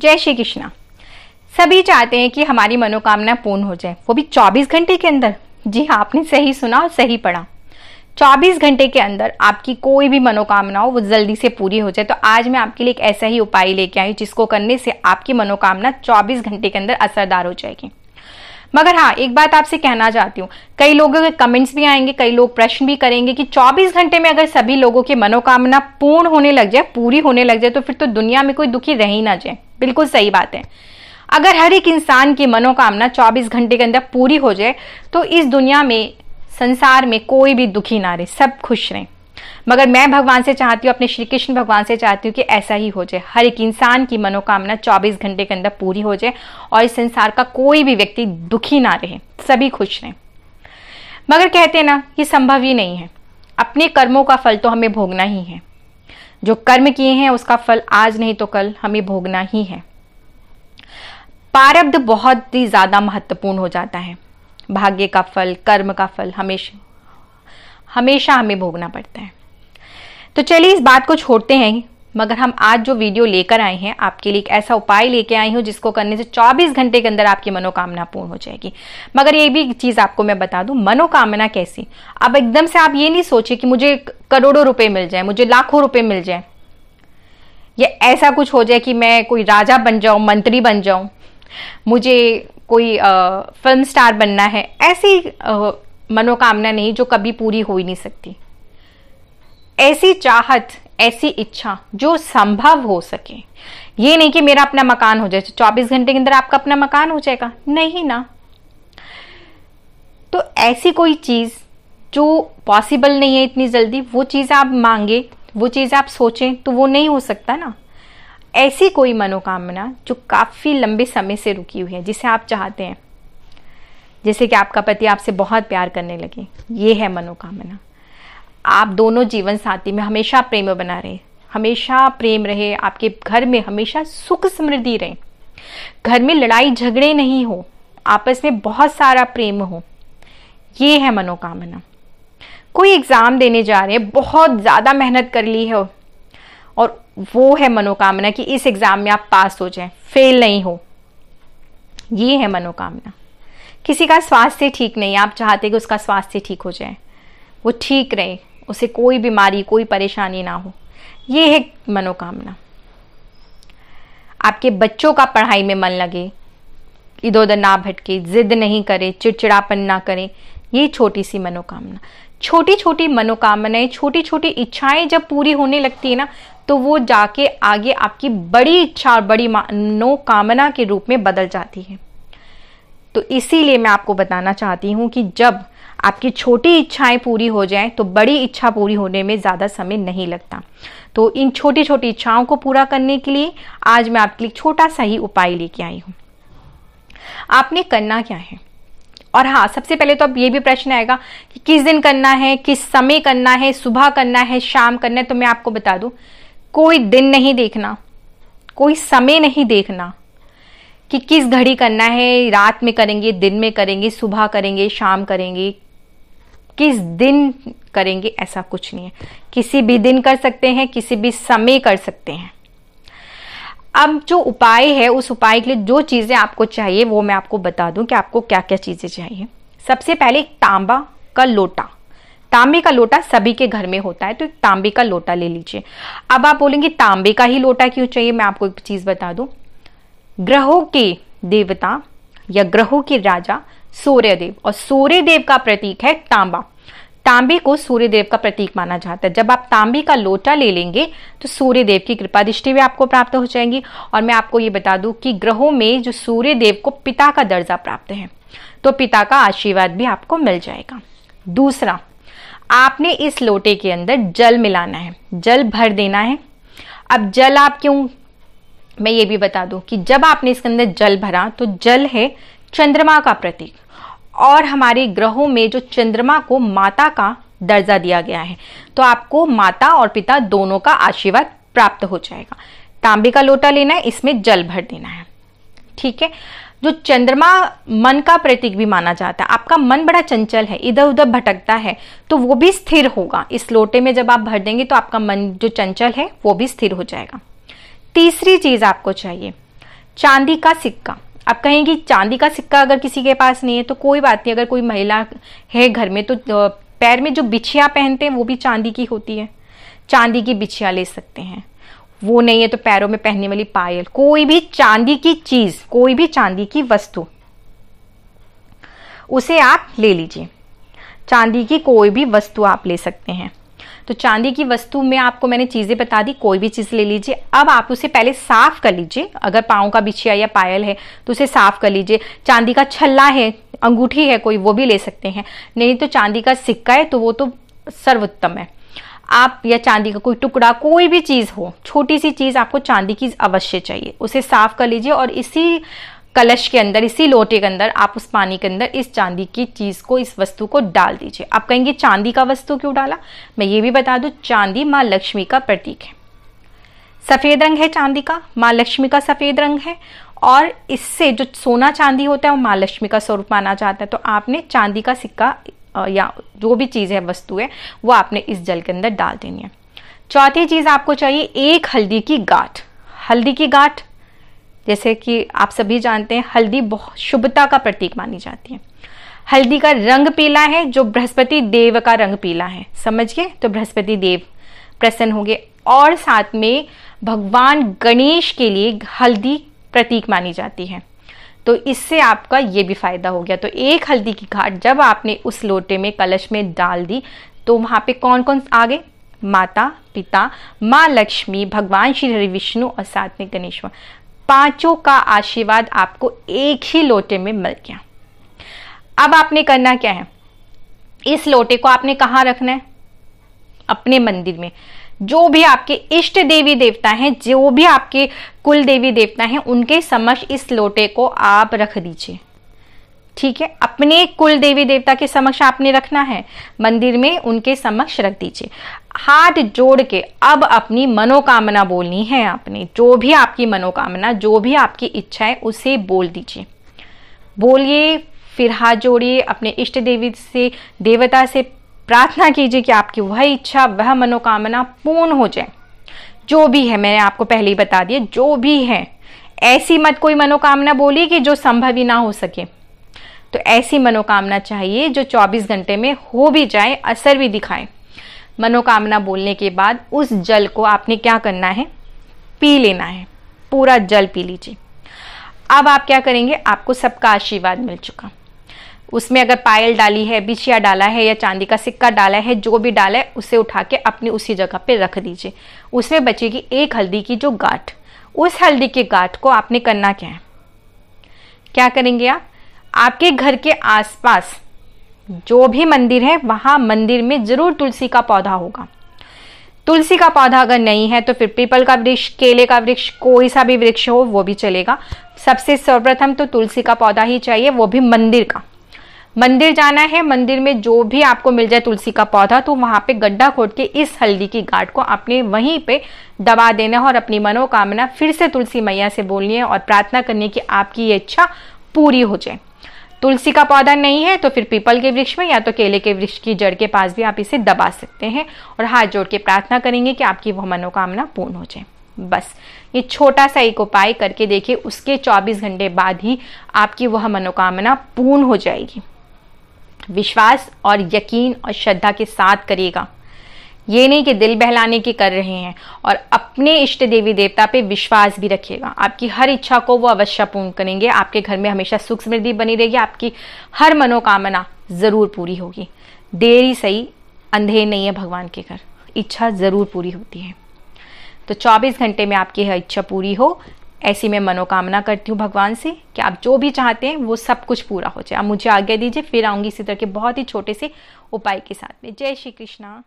जय श्री कृष्णा सभी चाहते हैं कि हमारी मनोकामना पूर्ण हो जाए वो भी 24 घंटे के अंदर जी हाँ आपने सही सुना और सही पढ़ा 24 घंटे के अंदर आपकी कोई भी मनोकामना हो वो जल्दी से पूरी हो जाए तो आज मैं आपके लिए एक ऐसा ही उपाय लेके आई जिसको करने से आपकी मनोकामना 24 घंटे के अंदर असरदार हो जाएगी मगर हाँ एक बात आपसे कहना चाहती हूँ कई लोगों के कमेंट्स भी आएंगे कई लोग प्रश्न भी करेंगे कि 24 घंटे में अगर सभी लोगों की मनोकामना पूर्ण होने लग जाए पूरी होने लग जाए तो फिर तो दुनिया में कोई दुखी रह ही ना जाए बिल्कुल सही बात है अगर हर एक इंसान की मनोकामना 24 घंटे के अंदर पूरी हो जाए तो इस दुनिया में संसार में कोई भी दुखी ना रहे सब खुश रहें मगर मैं भगवान से चाहती हूँ अपने श्री कृष्ण भगवान से चाहती हूँ कि ऐसा ही हो जाए हर एक इंसान की मनोकामना 24 घंटे के अंदर पूरी हो जाए और इस संसार का कोई भी व्यक्ति दुखी ना रहे सभी खुश रहें मगर कहते हैं ना ये संभव ही नहीं है अपने कर्मों का फल तो हमें भोगना ही है जो कर्म किए हैं उसका फल आज नहीं तो कल हमें भोगना ही है प्रारब्ध बहुत ही ज़्यादा महत्वपूर्ण हो जाता है भाग्य का फल कर्म का फल हमेशा हमेशा हमें भोगना पड़ता है तो चलिए इस बात को छोड़ते हैं मगर हम आज जो वीडियो लेकर आए हैं आपके लिए एक ऐसा उपाय लेकर आई हूँ जिसको करने से 24 घंटे के अंदर आपकी मनोकामना पूर्ण हो जाएगी मगर ये भी चीज़ आपको मैं बता दूँ मनोकामना कैसी अब एकदम से आप ये नहीं सोचे कि मुझे करोड़ों रुपए मिल जाए मुझे लाखों रुपए मिल जाए या ऐसा कुछ हो जाए कि मैं कोई राजा बन जाऊँ मंत्री बन जाऊँ मुझे कोई फिल्म स्टार बनना है ऐसी मनोकामना नहीं जो कभी पूरी हो ही नहीं सकती ऐसी चाहत ऐसी इच्छा जो संभव हो सके ये नहीं कि मेरा अपना मकान हो जाए 24 घंटे के अंदर आपका अपना मकान हो जाएगा नहीं ना तो ऐसी कोई चीज़ जो पॉसिबल नहीं है इतनी जल्दी वो चीज़ आप मांगे वो चीज़ आप सोचें तो वो नहीं हो सकता ना ऐसी कोई मनोकामना जो काफ़ी लंबे समय से रुकी हुई है जिसे आप चाहते हैं जैसे कि आपका पति आपसे बहुत प्यार करने लगे ये है मनोकामना आप दोनों जीवन साथी में हमेशा प्रेम बना रहे हमेशा प्रेम रहे आपके घर में हमेशा सुख समृद्धि रहे घर में लड़ाई झगड़े नहीं हो आपस में बहुत सारा प्रेम हो ये है मनोकामना कोई एग्ज़ाम देने जा रहे हैं बहुत ज़्यादा मेहनत कर ली है और वो है मनोकामना कि इस एग्ज़ाम में आप पास हो जाएं फेल नहीं हो ये है मनोकामना किसी का स्वास्थ्य ठीक नहीं आप चाहते कि उसका स्वास्थ्य ठीक हो जाए वो ठीक रहे उसे कोई बीमारी कोई परेशानी ना हो ये है मनोकामना आपके बच्चों का पढ़ाई में मन लगे इधर उधर ना भटके जिद नहीं करे चिड़चिड़ापन ना करें ये छोटी सी मनोकामना छोटी छोटी मनोकामनाएं छोटी छोटी इच्छाएं जब पूरी होने लगती है ना तो वो जाके आगे आपकी बड़ी इच्छा और बड़ी मनोकामना के रूप में बदल जाती है तो इसीलिए मैं आपको बताना चाहती हूं कि जब आपकी छोटी इच्छाएं पूरी हो जाएं तो बड़ी इच्छा पूरी होने में ज़्यादा समय नहीं लगता तो इन छोटी छोटी इच्छाओं को पूरा करने के लिए आज मैं आपके लिए छोटा सा ही उपाय लेके आई हूँ आपने करना क्या है और हाँ सबसे पहले तो अब ये भी प्रश्न आएगा कि किस दिन करना है किस समय करना है सुबह करना है शाम करना है तो मैं आपको बता दूँ कोई दिन नहीं देखना कोई समय नहीं देखना कि किस घड़ी करना है रात में करेंगे दिन में करेंगे सुबह करेंगे शाम करेंगे किस दिन करेंगे ऐसा कुछ नहीं है किसी भी दिन कर सकते हैं किसी भी समय कर सकते हैं अब जो उपाय है उस उपाय के लिए जो चीज़ें आपको चाहिए वो मैं आपको बता दूं कि आपको क्या क्या चीज़ें चाहिए सबसे पहले एक तांबा का लोटा तांबे का लोटा सभी के घर में होता है तो एक तांबे का लोटा ले लीजिए अब आप बोलेंगे तांबे का ही लोटा क्यों चाहिए मैं आपको एक चीज़ बता दूं ग्रहों के देवता या ग्रहों के राजा सूर्यदेव और सूर्यदेव का प्रतीक है तांबा तांबे को सूर्यदेव का प्रतीक माना जाता है जब आप तांबे का लोटा ले लेंगे तो सूर्यदेव की कृपा दृष्टि भी आपको प्राप्त हो जाएंगी और मैं आपको ये बता दूं कि ग्रहों में जो सूर्यदेव को पिता का दर्जा प्राप्त है तो पिता का आशीर्वाद भी आपको मिल जाएगा दूसरा आपने इस लोटे के अंदर जल मिलाना है जल भर देना है अब जल आप क्यों मैं ये भी बता दूं कि जब आपने इसके अंदर जल भरा तो जल है चंद्रमा का प्रतीक और हमारे ग्रहों में जो चंद्रमा को माता का दर्जा दिया गया है तो आपको माता और पिता दोनों का आशीर्वाद प्राप्त हो जाएगा तांबे का लोटा लेना है इसमें जल भर देना है ठीक है जो चंद्रमा मन का प्रतीक भी माना जाता है आपका मन बड़ा चंचल है इधर उधर भटकता है तो वो भी स्थिर होगा इस लोटे में जब आप भर देंगे तो आपका मन जो चंचल है वो भी स्थिर हो जाएगा तीसरी चीज आपको चाहिए चांदी का सिक्का आप कहें कि चांदी का सिक्का अगर किसी के पास नहीं है तो कोई बात नहीं अगर कोई महिला है घर में तो पैर में जो बिछिया पहनते हैं वो भी चांदी की होती है चांदी की बिछिया ले सकते हैं वो नहीं है तो पैरों में पहनने वाली पायल कोई भी चांदी की चीज कोई भी चांदी की वस्तु उसे आप ले लीजिए चांदी की कोई भी वस्तु आप ले सकते हैं तो चांदी की वस्तु में आपको मैंने चीज़ें बता दी कोई भी चीज़ ले लीजिए अब आप उसे पहले साफ कर लीजिए अगर पाँव का बिछिया या पायल है तो उसे साफ कर लीजिए चांदी का छल्ला है अंगूठी है कोई वो भी ले सकते हैं नहीं तो चांदी का सिक्का है तो वो तो सर्वोत्तम है आप या चांदी का कोई टुकड़ा कोई भी चीज़ हो छोटी सी चीज़ आपको चांदी की अवश्य चाहिए उसे साफ कर लीजिए और इसी कलश के अंदर इसी लोटे के अंदर आप उस पानी के अंदर इस चांदी की चीज़ को इस वस्तु को डाल दीजिए आप कहेंगे चांदी का वस्तु क्यों डाला मैं ये भी बता दू चांदी माँ लक्ष्मी का प्रतीक है सफ़ेद रंग है चांदी का माँ लक्ष्मी का सफ़ेद रंग है और इससे जो सोना चांदी होता है वो माँ लक्ष्मी का स्वरूप माना जाता है तो आपने चांदी का सिक्का या जो भी चीज़ है वस्तु है वो आपने इस जल के अंदर डाल देनी है चौथी चीज़ आपको चाहिए एक हल्दी की गाठ हल्दी की गाठ जैसे कि आप सभी जानते हैं हल्दी बहुत शुभता का प्रतीक मानी जाती है हल्दी का रंग पीला है जो बृहस्पति देव का रंग पीला है समझिए तो बृहस्पति देव प्रसन्न होंगे और साथ में भगवान गणेश के लिए हल्दी प्रतीक मानी जाती है तो इससे आपका ये भी फायदा हो गया तो एक हल्दी की घाट जब आपने उस लोटे में कलश में डाल दी तो वहाँ पे कौन कौन आ गए माता पिता माँ लक्ष्मी भगवान श्री हरि विष्णु और साथ में गणेश पांचों का आशीर्वाद आपको एक ही लोटे में मिल गया अब आपने करना क्या है इस लोटे को आपने कहाँ रखना है अपने मंदिर में जो भी आपके इष्ट देवी देवता हैं जो भी आपके कुल देवी देवता हैं उनके समक्ष इस लोटे को आप रख दीजिए ठीक है अपने कुल देवी देवता के समक्ष आपने रखना है मंदिर में उनके समक्ष रख दीजिए हाथ जोड़ के अब अपनी मनोकामना बोलनी है आपने जो भी आपकी मनोकामना जो भी आपकी इच्छा है उसे बोल दीजिए बोलिए फिर हाथ जोड़िए अपने इष्ट देवी से देवता से प्रार्थना कीजिए कि आपकी वह इच्छा वह मनोकामना पूर्ण हो जाए जो भी है मैंने आपको पहले ही बता दिया जो भी है ऐसी मत कोई मनोकामना बोली कि जो संभव ही ना हो सके तो ऐसी मनोकामना चाहिए जो 24 घंटे में हो भी जाए असर भी दिखाए मनोकामना बोलने के बाद उस जल को आपने क्या करना है पी लेना है पूरा जल पी लीजिए अब आप क्या करेंगे आपको सबका आशीर्वाद मिल चुका उसमें अगर पायल डाली है बिछिया डाला है या चांदी का सिक्का डाला है जो भी डाला है उसे उठा के अपनी उसी जगह पे रख दीजिए उसमें बचेगी एक हल्दी की जो गाठ उस हल्दी के गाठ को आपने करना क्या है क्या करेंगे आप आपके घर के आसपास जो भी मंदिर है वहाँ मंदिर में ज़रूर तुलसी का पौधा होगा तुलसी का पौधा अगर नहीं है तो फिर पीपल का वृक्ष केले का वृक्ष कोई सा भी वृक्ष हो वो भी चलेगा सबसे सर्वप्रथम तो तुलसी का पौधा ही चाहिए वो भी मंदिर का मंदिर जाना है मंदिर में जो भी आपको मिल जाए तुलसी का पौधा तो वहाँ पे गड्ढा खोद के इस हल्दी की गाठ को आपने वहीं पे दबा देना है और अपनी मनोकामना फिर से तुलसी मैया से बोलनी है और प्रार्थना करनी है कि आपकी ये इच्छा पूरी हो जाए तुलसी का पौधा नहीं है तो फिर पीपल के वृक्ष में या तो केले के वृक्ष की जड़ के पास भी आप इसे दबा सकते हैं और हाथ जोड़ के प्रार्थना करेंगे कि आपकी वह मनोकामना पूर्ण हो जाए बस ये छोटा सा एक उपाय करके देखिए उसके 24 घंटे बाद ही आपकी वह मनोकामना पूर्ण हो जाएगी विश्वास और यकीन और श्रद्धा के साथ करिएगा ये नहीं कि दिल बहलाने की कर रहे हैं और अपने इष्ट देवी देवता पे विश्वास भी रखिएगा आपकी हर इच्छा को वो अवश्य पूर्ण करेंगे आपके घर में हमेशा सुख समृद्धि बनी रहेगी आपकी हर मनोकामना ज़रूर पूरी होगी देरी सही अंधेर नहीं है भगवान के घर इच्छा ज़रूर पूरी होती है तो 24 घंटे में आपकी यह इच्छा पूरी हो ऐसी मैं मनोकामना करती हूँ भगवान से कि आप जो भी चाहते हैं वो सब कुछ पूरा हो जाए आप मुझे आज्ञा दीजिए फिर आऊँगी इसी तरह के बहुत ही छोटे से उपाय के साथ में जय श्री कृष्णा